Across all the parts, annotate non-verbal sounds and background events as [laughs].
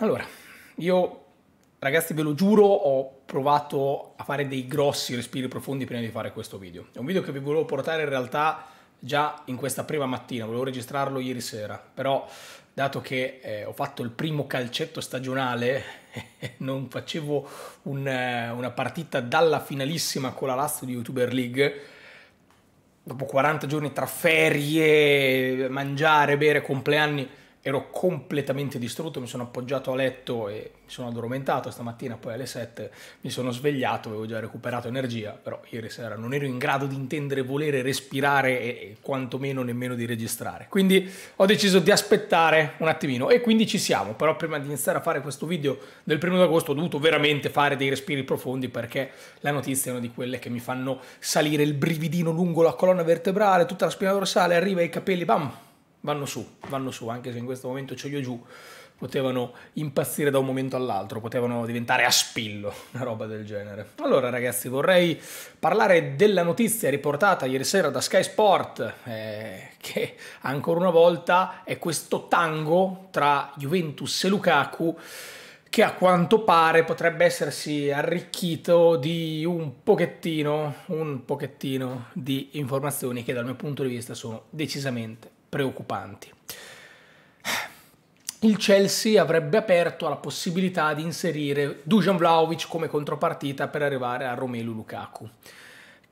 Allora, io ragazzi ve lo giuro ho provato a fare dei grossi respiri profondi prima di fare questo video. È un video che vi volevo portare in realtà già in questa prima mattina, volevo registrarlo ieri sera, però dato che eh, ho fatto il primo calcetto stagionale, [laughs] non facevo un, eh, una partita dalla finalissima con la Last di YouTuber League, dopo 40 giorni tra ferie, mangiare, bere, compleanni, ero completamente distrutto, mi sono appoggiato a letto e mi sono addormentato stamattina, poi alle 7 mi sono svegliato, avevo già recuperato energia, però ieri sera non ero in grado di intendere, volere, respirare e quantomeno nemmeno di registrare. Quindi ho deciso di aspettare un attimino e quindi ci siamo, però prima di iniziare a fare questo video del primo d'agosto ho dovuto veramente fare dei respiri profondi perché la notizia è una di quelle che mi fanno salire il brividino lungo la colonna vertebrale, tutta la spina dorsale, arriva ai capelli, bam, vanno su, vanno su, anche se in questo momento ce li ho giù, potevano impazzire da un momento all'altro, potevano diventare a spillo, [laughs] una roba del genere. Allora ragazzi, vorrei parlare della notizia riportata ieri sera da Sky Sport, eh, che ancora una volta è questo tango tra Juventus e Lukaku, che a quanto pare potrebbe essersi arricchito di un pochettino, un pochettino di informazioni che dal mio punto di vista sono decisamente preoccupanti. Il Chelsea avrebbe aperto la possibilità di inserire Dujan Vlaovic come contropartita per arrivare a Romelu Lukaku.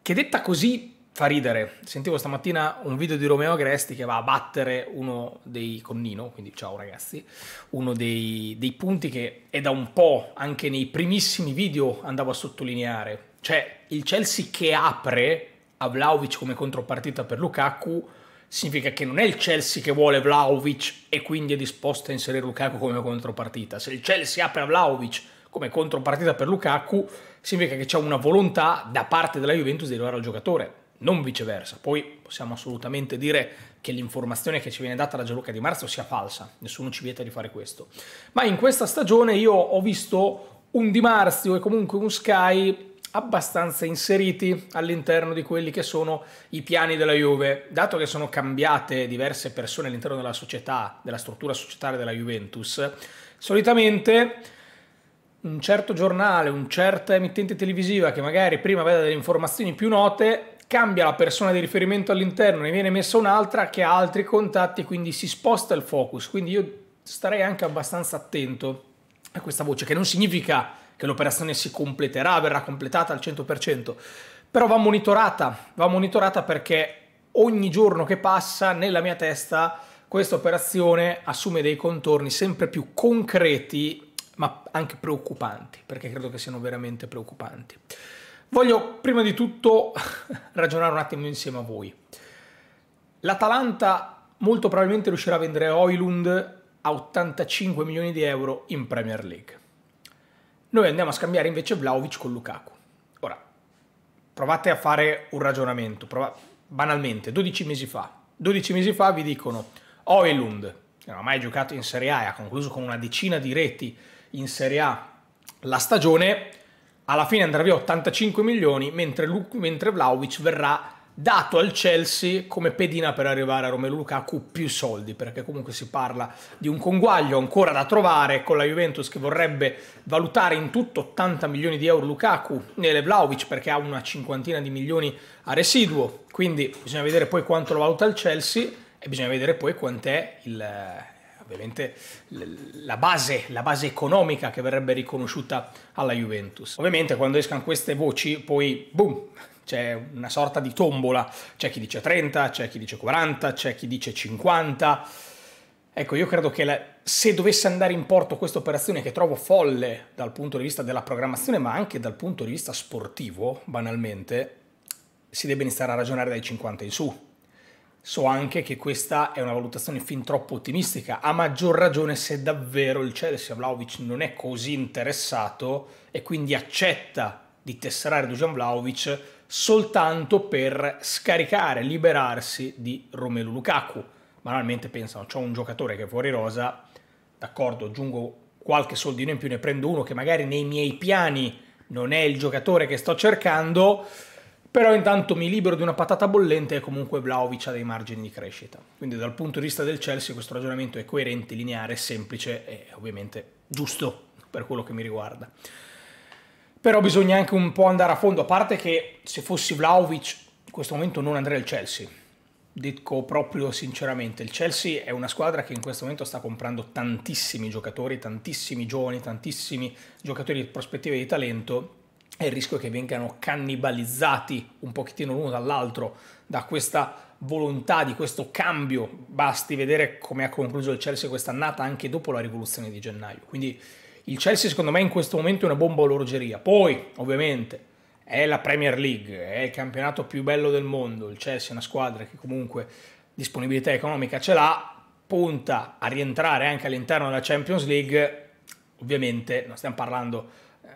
Che detta così fa ridere. Sentivo stamattina un video di Romeo Agresti che va a battere uno dei connino, quindi ciao ragazzi, uno dei, dei punti che è da un po' anche nei primissimi video andavo a sottolineare. Cioè il Chelsea che apre a Vlaovic come contropartita per Lukaku significa che non è il Chelsea che vuole Vlaovic e quindi è disposto a inserire Lukaku come contropartita. Se il Chelsea apre a Vlaovic come contropartita per Lukaku, significa che c'è una volontà da parte della Juventus di arrivare al giocatore, non viceversa. Poi possiamo assolutamente dire che l'informazione che ci viene data da Gianluca Di Marzo sia falsa, nessuno ci vieta di fare questo. Ma in questa stagione io ho visto un Di Marzio e comunque un Sky abbastanza inseriti all'interno di quelli che sono i piani della Juve. Dato che sono cambiate diverse persone all'interno della società, della struttura societaria della Juventus, solitamente un certo giornale, un certo emittente televisiva che magari prima aveva delle informazioni più note, cambia la persona di riferimento all'interno, ne viene messa un'altra che ha altri contatti, quindi si sposta il focus. Quindi io starei anche abbastanza attento a questa voce, che non significa che l'operazione si completerà, verrà completata al 100%, però va monitorata, va monitorata perché ogni giorno che passa nella mia testa questa operazione assume dei contorni sempre più concreti, ma anche preoccupanti, perché credo che siano veramente preoccupanti. Voglio prima di tutto [laughs] ragionare un attimo insieme a voi. L'Atalanta molto probabilmente riuscirà a vendere Oilund a 85 milioni di euro in Premier League. Noi andiamo a scambiare invece Vlaovic con Lukaku. Ora, provate a fare un ragionamento, prova- banalmente, 12 mesi fa. 12 mesi fa vi dicono Oilund, che non ha mai giocato in Serie A e ha concluso con una decina di reti in Serie A la stagione, alla fine andrà via 85 milioni, mentre, Lu- mentre Vlaovic verrà dato al Chelsea come pedina per arrivare a Romelu Lukaku più soldi, perché comunque si parla di un conguaglio ancora da trovare con la Juventus che vorrebbe valutare in tutto 80 milioni di euro Lukaku nelle Vlaovic perché ha una cinquantina di milioni a residuo, quindi bisogna vedere poi quanto lo valuta il Chelsea e bisogna vedere poi quant'è il, eh, ovviamente la base, la base, economica che verrebbe riconosciuta alla Juventus. Ovviamente quando escano queste voci poi boom, c'è una sorta di tombola, c'è chi dice 30, c'è chi dice 40, c'è chi dice 50. Ecco, io credo che la, se dovesse andare in porto questa operazione che trovo folle dal punto di vista della programmazione, ma anche dal punto di vista sportivo, banalmente, si debba iniziare a ragionare dai 50 in su. So anche che questa è una valutazione fin troppo ottimistica, a maggior ragione se davvero il Chelsea Vlaovic non è così interessato e quindi accetta di tesserare Dujan Vlaovic soltanto per scaricare, liberarsi di Romelu Lukaku. Banalmente pensano, c'ho un giocatore che è fuori rosa, d'accordo, aggiungo qualche soldino in più, ne prendo uno che magari nei miei piani non è il giocatore che sto cercando, però intanto mi libero di una patata bollente e comunque Vlaovic ha dei margini di crescita. Quindi dal punto di vista del Chelsea questo ragionamento è coerente, lineare, semplice e ovviamente giusto per quello che mi riguarda. Però bisogna anche un po' andare a fondo, a parte che se fossi Vlaovic in questo momento non andrei al Chelsea. Dico proprio sinceramente, il Chelsea è una squadra che in questo momento sta comprando tantissimi giocatori, tantissimi giovani, tantissimi giocatori di prospettive di talento e il rischio è che vengano cannibalizzati un pochettino l'uno dall'altro da questa volontà di questo cambio. Basti vedere come ha concluso il Chelsea quest'annata anche dopo la rivoluzione di gennaio. Quindi il Chelsea secondo me in questo momento è una bomba all'orgeria. Poi, ovviamente, è la Premier League, è il campionato più bello del mondo, il Chelsea è una squadra che comunque disponibilità economica ce l'ha, punta a rientrare anche all'interno della Champions League, ovviamente non stiamo parlando eh,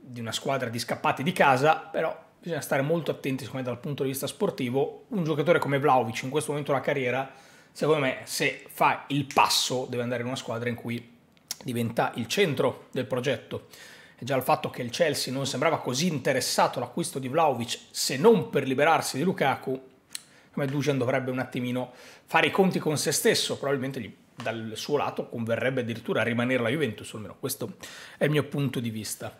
di una squadra di scappati di casa, però bisogna stare molto attenti secondo me dal punto di vista sportivo, un giocatore come Vlaovic in questo momento della carriera, secondo me se fa il passo deve andare in una squadra in cui diventa il centro del progetto. E già il fatto che il Chelsea non sembrava così interessato all'acquisto di Vlaovic se non per liberarsi di Lukaku, come Dujan dovrebbe un attimino fare i conti con se stesso, probabilmente gli, dal suo lato converrebbe addirittura rimanere la Juventus, almeno questo è il mio punto di vista.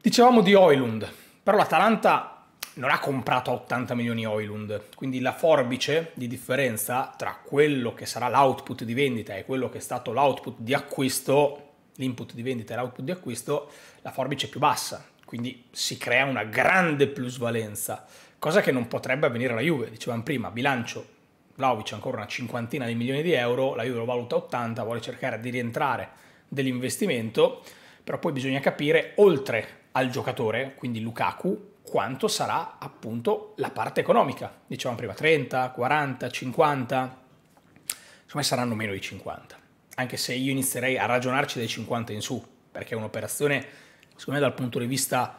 Dicevamo di Oilund, però l'Atalanta non ha comprato a 80 milioni Oilund, quindi la forbice di differenza tra quello che sarà l'output di vendita e quello che è stato l'output di acquisto, l'input di vendita e l'output di acquisto, la forbice è più bassa, quindi si crea una grande plusvalenza, cosa che non potrebbe avvenire alla Juve, dicevamo prima, bilancio Vlaovic ancora una cinquantina di milioni di euro, la Juve lo valuta 80, vuole cercare di rientrare dell'investimento, però poi bisogna capire oltre al giocatore, quindi Lukaku, quanto sarà appunto la parte economica. Dicevamo prima 30, 40, 50, insomma saranno meno di 50, anche se io inizierei a ragionarci dai 50 in su, perché è un'operazione, secondo me dal punto di vista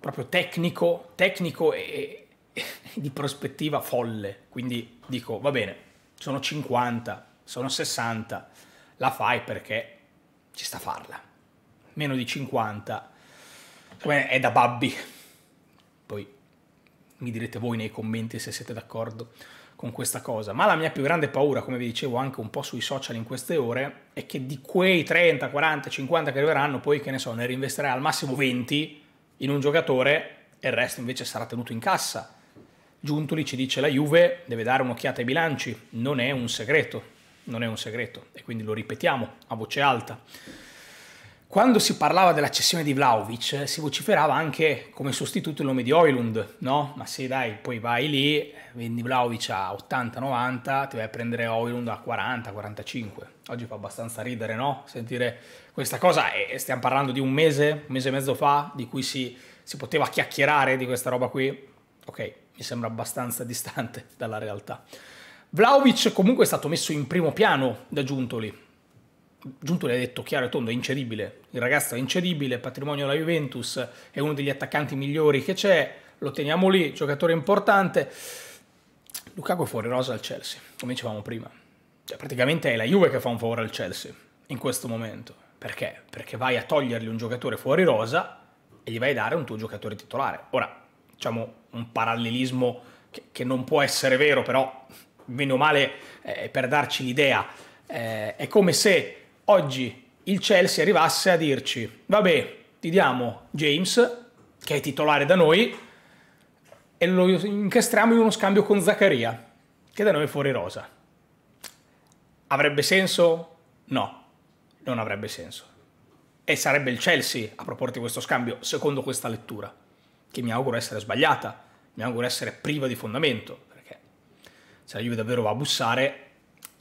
proprio tecnico, tecnico e, e [laughs] di prospettiva folle, quindi dico va bene, sono 50, sono 60, la fai perché ci sta a farla. Meno di 50 è da babbi, mi direte voi nei commenti se siete d'accordo con questa cosa. Ma la mia più grande paura, come vi dicevo anche un po' sui social in queste ore, è che di quei 30, 40, 50 che arriveranno, poi che ne so, ne reinvestirai al massimo 20 in un giocatore e il resto invece sarà tenuto in cassa. Giuntoli ci dice la Juve deve dare un'occhiata ai bilanci, non è un segreto, non è un segreto e quindi lo ripetiamo a voce alta. Quando si parlava della cessione di Vlaovic eh, si vociferava anche come sostituto il nome di Oilund, no? Ma se dai, poi vai lì, vendi Vlaovic a 80-90, ti vai a prendere Oilund a 40-45. Oggi fa abbastanza ridere, no? Sentire questa cosa e stiamo parlando di un mese, un mese e mezzo fa, di cui si, si poteva chiacchierare di questa roba qui. Ok, mi sembra abbastanza [laughs] distante dalla realtà. Vlaovic comunque è stato messo in primo piano da Giuntoli, Giunto l'hai detto chiaro e tondo, è incedibile. Il ragazzo è incedibile, patrimonio della Juventus, è uno degli attaccanti migliori che c'è, lo teniamo lì, giocatore importante. Lukaku è fuori rosa al Chelsea, come dicevamo prima. Cioè, praticamente è la Juve che fa un favore al Chelsea in questo momento. Perché? Perché vai a togliergli un giocatore fuori rosa e gli vai a dare un tuo giocatore titolare. Ora, diciamo un parallelismo che, che non può essere vero, però meno male eh, per darci l'idea. Eh, è come se oggi il Chelsea arrivasse a dirci, vabbè, ti diamo James, che è titolare da noi, e lo incastriamo in uno scambio con Zaccaria, che da noi è fuori rosa. Avrebbe senso? No, non avrebbe senso. E sarebbe il Chelsea a proporti questo scambio, secondo questa lettura, che mi auguro essere sbagliata, mi auguro essere priva di fondamento, perché se la Juve davvero va a bussare,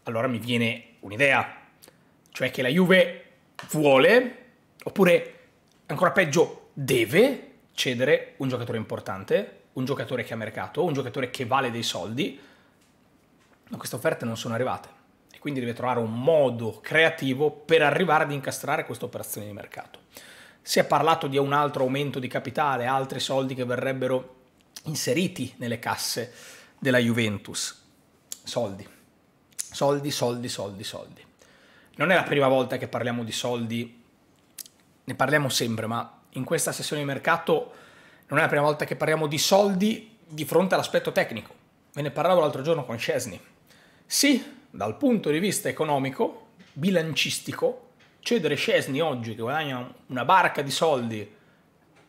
allora mi viene un'idea, cioè che la Juve vuole, oppure ancora peggio deve cedere un giocatore importante, un giocatore che ha mercato, un giocatore che vale dei soldi, ma queste offerte non sono arrivate e quindi deve trovare un modo creativo per arrivare ad incastrare questa operazione di mercato. Si è parlato di un altro aumento di capitale, altri soldi che verrebbero inseriti nelle casse della Juventus. Soldi, soldi, soldi, soldi, soldi non è la prima volta che parliamo di soldi, ne parliamo sempre, ma in questa sessione di mercato non è la prima volta che parliamo di soldi di fronte all'aspetto tecnico. Ve ne parlavo l'altro giorno con Chesney. Sì, dal punto di vista economico, bilancistico, cedere Chesney oggi che guadagna una barca di soldi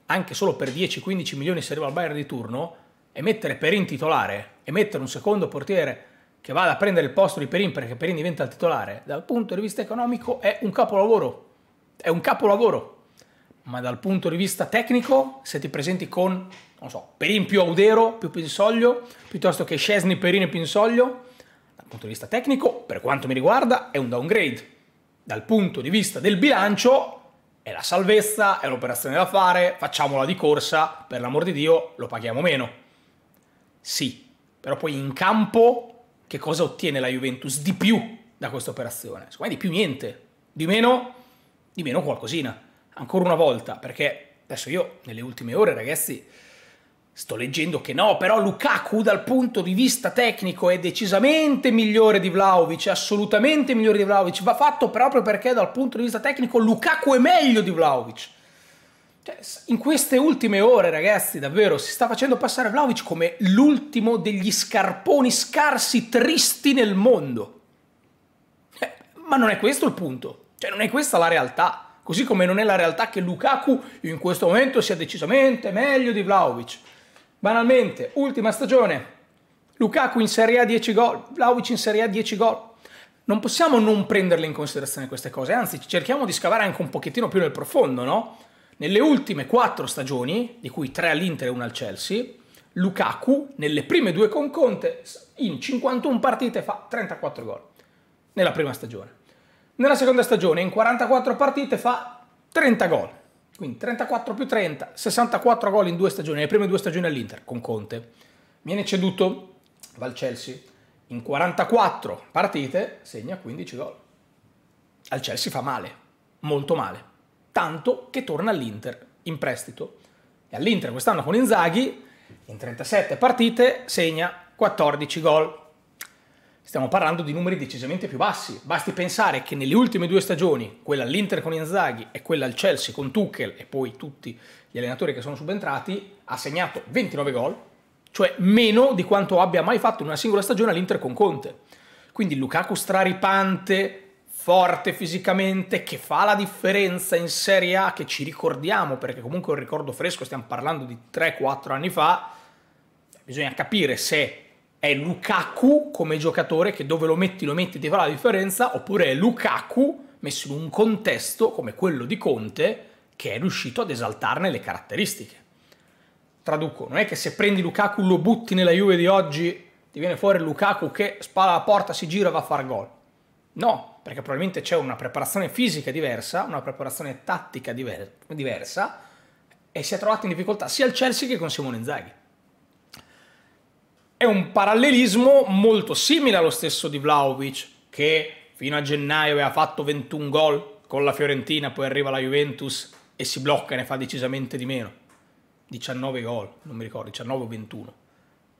anche solo per 10-15 milioni se arriva al Bayern di turno e mettere per intitolare e mettere un secondo portiere che vada a prendere il posto di Perin perché Perin diventa il titolare, dal punto di vista economico è un capolavoro. È un capolavoro. Ma dal punto di vista tecnico, se ti presenti con, non so, Perin più Audero, più Pinsoglio, piuttosto che Scesni, Perin e Pinsoglio, dal punto di vista tecnico, per quanto mi riguarda, è un downgrade. Dal punto di vista del bilancio, è la salvezza, è l'operazione da fare, facciamola di corsa, per l'amor di Dio lo paghiamo meno. Sì, però poi in campo che cosa ottiene la Juventus di più da questa operazione? Secondo me di più niente, di meno, di meno qualcosina. Ancora una volta, perché adesso io nelle ultime ore, ragazzi, sto leggendo che no, però Lukaku dal punto di vista tecnico è decisamente migliore di Vlaovic, assolutamente migliore di Vlaovic, va fatto proprio perché dal punto di vista tecnico Lukaku è meglio di Vlaovic. Cioè, in queste ultime ore, ragazzi, davvero, si sta facendo passare Vlaovic come l'ultimo degli scarponi scarsi tristi nel mondo. Eh, ma non è questo il punto. Cioè, non è questa la realtà. Così come non è la realtà che Lukaku in questo momento sia decisamente meglio di Vlaovic. Banalmente, ultima stagione, Lukaku in Serie A 10 gol, Vlaovic in Serie A 10 gol. Non possiamo non prenderle in considerazione queste cose, anzi cerchiamo di scavare anche un pochettino più nel profondo, no? Nelle ultime quattro stagioni, di cui tre all'Inter e una al Chelsea, Lukaku nelle prime due con Conte in 51 partite fa 34 gol nella prima stagione. Nella seconda stagione in 44 partite fa 30 gol. Quindi 34 più 30, 64 gol in due stagioni, le prime due stagioni all'Inter con Conte. Viene ceduto, va al Chelsea, in 44 partite segna 15 gol. Al Chelsea fa male, molto male tanto che torna all'Inter in prestito. E all'Inter quest'anno con Inzaghi, in 37 partite, segna 14 gol. Stiamo parlando di numeri decisamente più bassi. Basti pensare che nelle ultime due stagioni, quella all'Inter con Inzaghi e quella al Chelsea con Tuchel e poi tutti gli allenatori che sono subentrati, ha segnato 29 gol, cioè meno di quanto abbia mai fatto in una singola stagione all'Inter con Conte. Quindi Lukaku straripante, forte fisicamente, che fa la differenza in Serie A, che ci ricordiamo, perché comunque è un ricordo fresco, stiamo parlando di 3-4 anni fa, bisogna capire se è Lukaku come giocatore, che dove lo metti lo metti ti fa la differenza, oppure è Lukaku messo in un contesto come quello di Conte, che è riuscito ad esaltarne le caratteristiche. Traduco, non è che se prendi Lukaku lo butti nella Juve di oggi, ti viene fuori Lukaku che spala la porta, si gira e va a far gol. No, perché probabilmente c'è una preparazione fisica diversa, una preparazione tattica diver diversa, e si è trovato in difficoltà sia il Chelsea che con Simone Inzaghi. È un parallelismo molto simile allo stesso di Vlaovic, che fino a gennaio aveva fatto 21 gol con la Fiorentina, poi arriva la Juventus e si blocca e ne fa decisamente di meno. 19 gol, non mi ricordo, 19 o 21.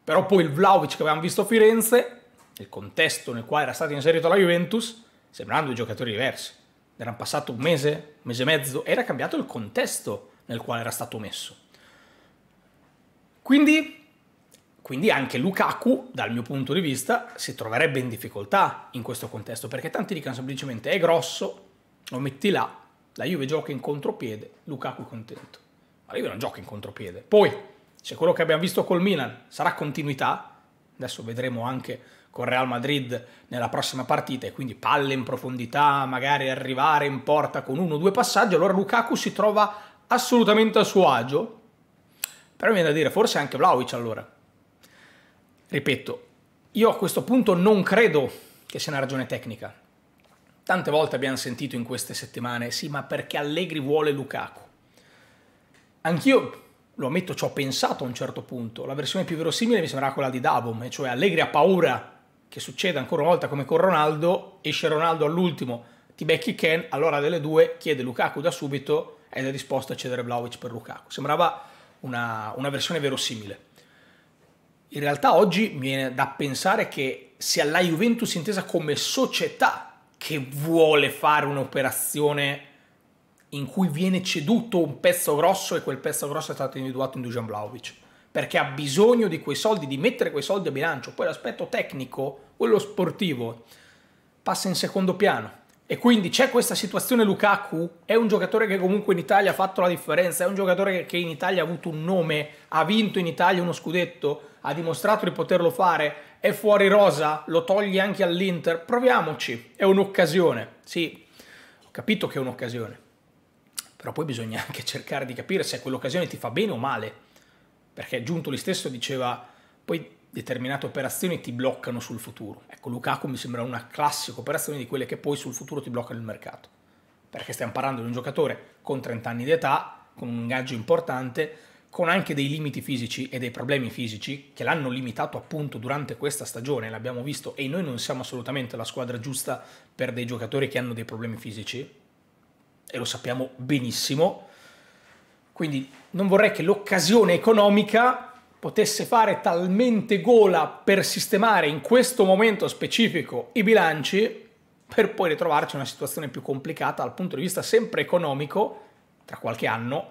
Però poi il Vlaovic che avevamo visto a Firenze, nel contesto nel quale era stato inserito la Juventus, Sembravano due giocatori diversi. Era passato un mese, un mese e mezzo, era cambiato il contesto nel quale era stato messo. Quindi, quindi anche Lukaku, dal mio punto di vista, si troverebbe in difficoltà in questo contesto, perché tanti dicono semplicemente è grosso, lo metti là, la Juve gioca in contropiede, Lukaku è contento. Ma la Juve non gioca in contropiede. Poi, se quello che abbiamo visto col Milan sarà continuità, adesso vedremo anche con Real Madrid nella prossima partita e quindi palle in profondità, magari arrivare in porta con uno o due passaggi, allora Lukaku si trova assolutamente a suo agio. Però viene da dire forse anche Vlaovic allora. Ripeto, io a questo punto non credo che sia una ragione tecnica. Tante volte abbiamo sentito in queste settimane, sì, ma perché Allegri vuole Lukaku? Anch'io lo ammetto, ci ho pensato a un certo punto. La versione più verosimile mi sembrava quella di Dabom, e cioè Allegri ha paura che succeda ancora una volta come con Ronaldo, esce Ronaldo all'ultimo, ti becchi Ken, allora delle due chiede Lukaku da subito ed è disposto a cedere Vlaovic per Lukaku. Sembrava una, una versione verosimile. In realtà oggi mi viene da pensare che sia la Juventus intesa come società che vuole fare un'operazione in cui viene ceduto un pezzo grosso e quel pezzo grosso è stato individuato in Dujan Vlaovic perché ha bisogno di quei soldi, di mettere quei soldi a bilancio. Poi l'aspetto tecnico, quello sportivo, passa in secondo piano. E quindi c'è questa situazione Lukaku, è un giocatore che comunque in Italia ha fatto la differenza, è un giocatore che in Italia ha avuto un nome, ha vinto in Italia uno scudetto, ha dimostrato di poterlo fare, è fuori rosa, lo togli anche all'Inter, proviamoci, è un'occasione. Sì, ho capito che è un'occasione, però poi bisogna [laughs] anche cercare di capire se quell'occasione ti fa bene o male perché giunto Giuntoli stesso diceva poi determinate operazioni ti bloccano sul futuro. Ecco, Lukaku mi sembra una classica operazione di quelle che poi sul futuro ti bloccano il mercato, perché stiamo parlando di un giocatore con 30 anni di età, con un ingaggio importante, con anche dei limiti fisici e dei problemi fisici che l'hanno limitato appunto durante questa stagione, l'abbiamo visto, e noi non siamo assolutamente la squadra giusta per dei giocatori che hanno dei problemi fisici, e lo sappiamo benissimo, quindi non vorrei che l'occasione economica potesse fare talmente gola per sistemare in questo momento specifico i bilanci per poi ritrovarci in una situazione più complicata dal punto di vista sempre economico tra qualche anno,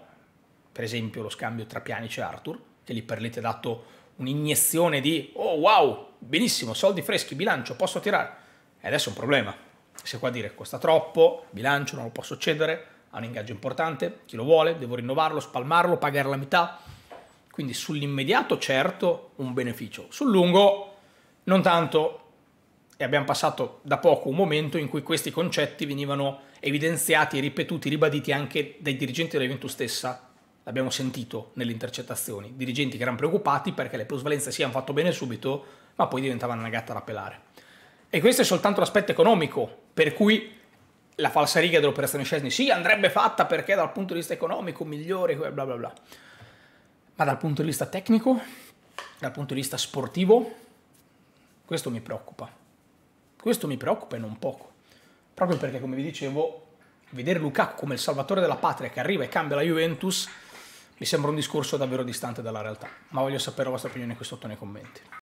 per esempio lo scambio tra Pianice e Arthur, che lì per lì ti ha dato un'iniezione di oh wow, benissimo, soldi freschi, bilancio, posso tirare. E adesso è un problema. Se qua dire costa troppo, bilancio, non lo posso cedere, ha un ingaggio importante, chi lo vuole, devo rinnovarlo, spalmarlo, pagare la metà. Quindi sull'immediato certo un beneficio, sul lungo non tanto. E abbiamo passato da poco un momento in cui questi concetti venivano evidenziati, ripetuti, ribaditi anche dai dirigenti della Juventus stessa. L'abbiamo sentito nelle intercettazioni, dirigenti che erano preoccupati perché le plusvalenze si sì, hanno fatto bene subito, ma poi diventavano una gatta da pelare. E questo è soltanto l'aspetto economico, per cui la falsariga dell'operazione Scesni sì andrebbe fatta perché dal punto di vista economico migliore bla bla bla ma dal punto di vista tecnico dal punto di vista sportivo questo mi preoccupa questo mi preoccupa e non poco proprio perché come vi dicevo vedere Lukaku come il salvatore della patria che arriva e cambia la Juventus mi sembra un discorso davvero distante dalla realtà ma voglio sapere la vostra opinione qui sotto nei commenti